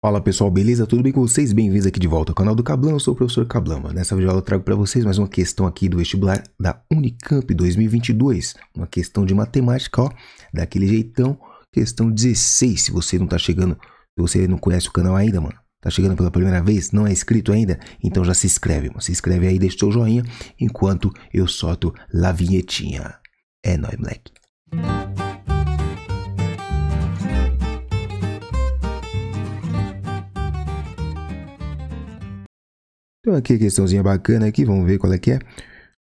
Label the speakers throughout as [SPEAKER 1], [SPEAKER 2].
[SPEAKER 1] Fala pessoal, beleza? Tudo bem com vocês? Bem-vindos aqui de volta ao canal do Cablan, eu sou o professor Cablama. Nessa videoaula eu trago para vocês mais uma questão aqui do vestibular da Unicamp 2022, uma questão de matemática, ó, daquele jeitão, questão 16, se você não tá chegando, se você não conhece o canal ainda, mano, tá chegando pela primeira vez, não é inscrito ainda, então já se inscreve, mano, se inscreve aí, deixa o seu joinha, enquanto eu solto a vinhetinha. É nóis, moleque. tem aqui a questãozinha bacana aqui, vamos ver qual é que é.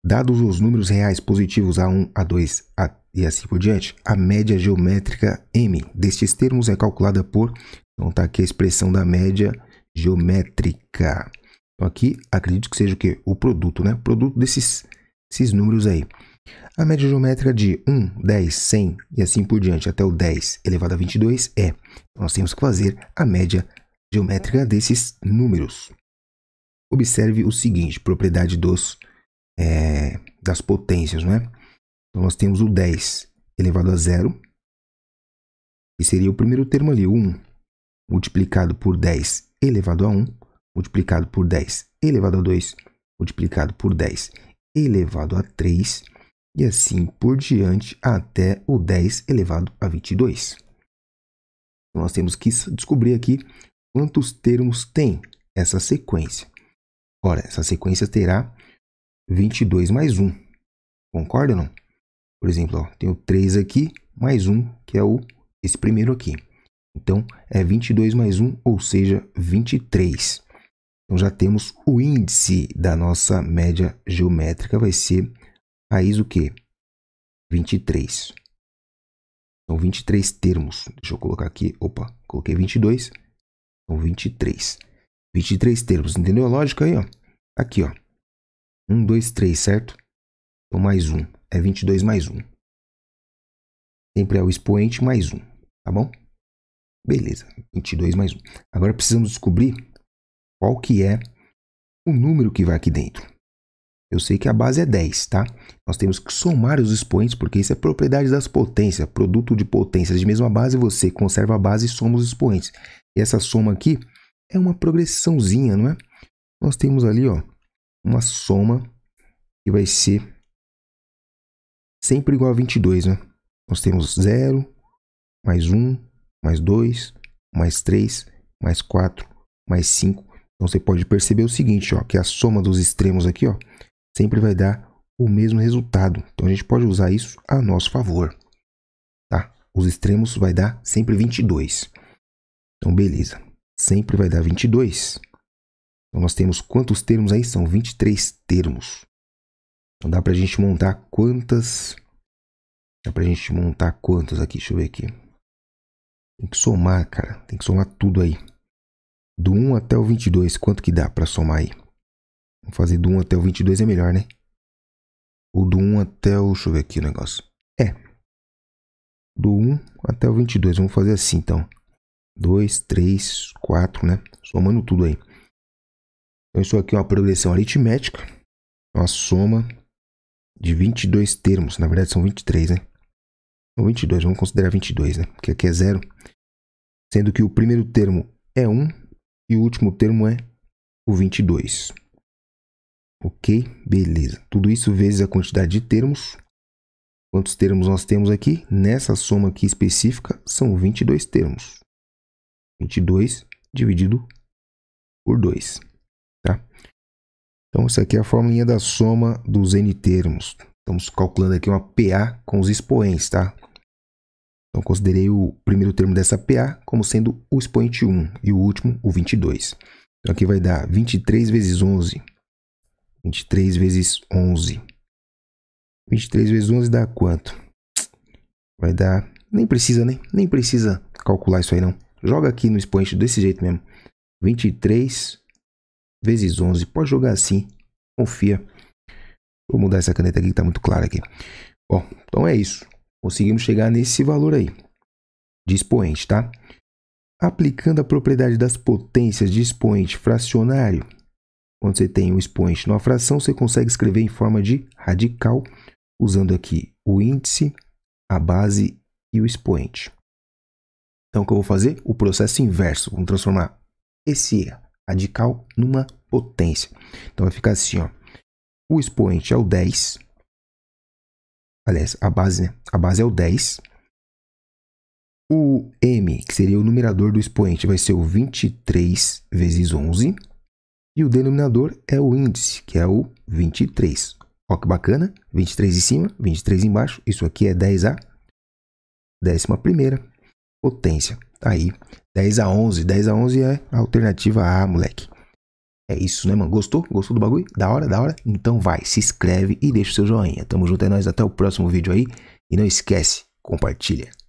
[SPEAKER 1] Dados os números reais positivos A1, A2 a, e assim por diante, a média geométrica M destes termos é calculada por... Então está aqui a expressão da média geométrica. Então aqui acredito que seja o quê? O produto, né? O produto desses desses números aí. A média geométrica de 1, 10, 100 e assim por diante até o 10 elevado a 22 é. Nós temos que fazer a média geométrica desses números. Observe o seguinte, propriedade dos, é, das potências, não é? Então, nós temos o 10 elevado a zero, que seria o primeiro termo ali, o 1, multiplicado por 10 elevado a 1, multiplicado por 10 elevado a 2, multiplicado por 10 elevado a 3, e assim por diante até o 10 elevado a 22. Então, nós temos que descobrir aqui quantos termos tem essa sequência. Ora, essa sequência terá 22 mais 1. Concorda ou não? Por exemplo, ó, tenho 3 aqui mais 1, que é o esse primeiro aqui. Então, é 22 mais 1, ou seja, 23. Então, já temos o índice da nossa média geométrica, vai ser raiz o quê? 23. São 23 termos. Deixa eu colocar aqui, opa, coloquei 22, são 23. 23 termos, entendeu a lógica aí, ó? Aqui, ó. 1, 2, 3, certo? Então, mais 1. É 22 mais 1. Sempre é o expoente mais 1, tá bom? Beleza, 22 mais 1. Agora precisamos descobrir qual que é o número que vai aqui dentro. Eu sei que a base é 10, tá? Nós temos que somar os expoentes, porque isso é propriedade das potências, produto de potências de mesma base, você conserva a base e soma os expoentes. E essa soma aqui é uma progressãozinha, não é? Nós temos ali, ó, uma soma que vai ser sempre igual a 22, né? Nós temos 0, mais 1, mais 2, mais 3, mais 4, mais 5. Então você pode perceber o seguinte, ó, que a soma dos extremos aqui, ó, sempre vai dar o mesmo resultado. Então a gente pode usar isso a nosso favor, tá? Os extremos vai dar sempre 22. Então beleza sempre vai dar 22. Então nós temos quantos termos aí? São 23 termos. Então dá para a gente montar quantas. Dá para a gente montar quantos aqui? Deixa eu ver aqui. Tem que somar, cara. Tem que somar tudo aí. Do 1 até o 22, quanto que dá para somar aí? Vamos fazer do 1 até o 22 é melhor, né? Ou do 1 até o. Deixa eu ver aqui o negócio. É. Do 1 até o 22. Vamos fazer assim então. 2, 3, 4, né? Somando tudo aí. Então, isso aqui é uma progressão aritmética, uma soma de 22 termos, na verdade são 23, né? São 22, vamos considerar 22, né? Porque aqui é zero, sendo que o primeiro termo é 1 e o último termo é o 22. Ok? Beleza. Tudo isso vezes a quantidade de termos. Quantos termos nós temos aqui? Nessa soma aqui específica, são 22 termos. 22 dividido por 2. Tá? Então, isso aqui é a formulinha da soma dos n termos. Estamos calculando aqui uma PA com os expoentes, tá? Então, considerei o primeiro termo dessa PA como sendo o expoente 1 e o último, o 22. Então, aqui vai dar 23 vezes 11. 23 vezes 11. 23 vezes 11 dá quanto? Vai dar... Nem precisa, né? Nem precisa calcular isso aí, não. Joga aqui no expoente desse jeito mesmo. 23 vezes 11. Pode jogar assim. Confia. Vou mudar essa caneta aqui que está muito clara aqui. Bom, então é isso. Conseguimos chegar nesse valor aí de expoente, tá? Aplicando a propriedade das potências de expoente fracionário, quando você tem um expoente numa fração, você consegue escrever em forma de radical, usando aqui o índice, a base e o expoente. Então, o que eu vou fazer? O processo inverso. Vamos transformar esse radical numa potência. Então, vai ficar assim, ó. O expoente é o 10. Aliás, a base, né? A base é o 10. O m, que seria o numerador do expoente, vai ser o 23 vezes 11. E o denominador é o índice, que é o 23. Ó que bacana, 23 em cima, 23 embaixo. Isso aqui é 10 a décima primeira potência. Tá aí, 10 a 11. 10 a 11 é a alternativa A, moleque. É isso, né, mano? Gostou? Gostou do bagulho? Da hora, da hora? Então vai, se inscreve e deixa o seu joinha. Tamo junto, é nóis. Até o próximo vídeo aí. E não esquece, compartilha.